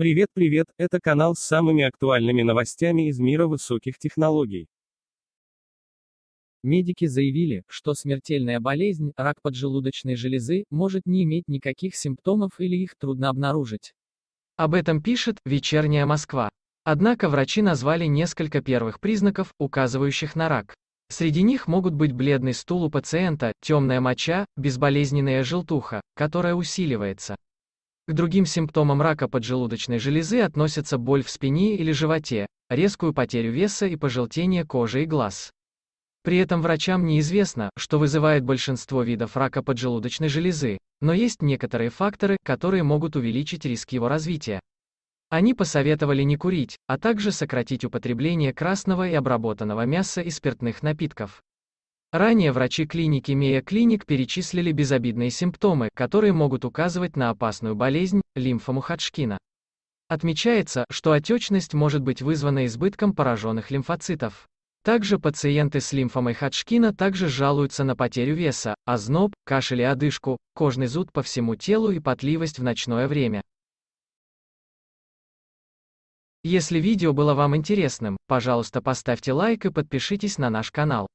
Привет, привет, это канал с самыми актуальными новостями из мира высоких технологий. Медики заявили, что смертельная болезнь, рак поджелудочной железы, может не иметь никаких симптомов или их трудно обнаружить. Об этом пишет «Вечерняя Москва». Однако врачи назвали несколько первых признаков, указывающих на рак. Среди них могут быть бледный стул у пациента, темная моча, безболезненная желтуха, которая усиливается. К другим симптомам рака поджелудочной железы относятся боль в спине или животе, резкую потерю веса и пожелтение кожи и глаз. При этом врачам неизвестно, что вызывает большинство видов рака поджелудочной железы, но есть некоторые факторы, которые могут увеличить риск его развития. Они посоветовали не курить, а также сократить употребление красного и обработанного мяса и спиртных напитков. Ранее врачи клиники МЕЯ Клиник перечислили безобидные симптомы, которые могут указывать на опасную болезнь, лимфому Ходжкина. Отмечается, что отечность может быть вызвана избытком пораженных лимфоцитов. Также пациенты с лимфомой Ходжкина также жалуются на потерю веса, озноб, кашель и одышку, кожный зуд по всему телу и потливость в ночное время. Если видео было вам интересным, пожалуйста поставьте лайк и подпишитесь на наш канал.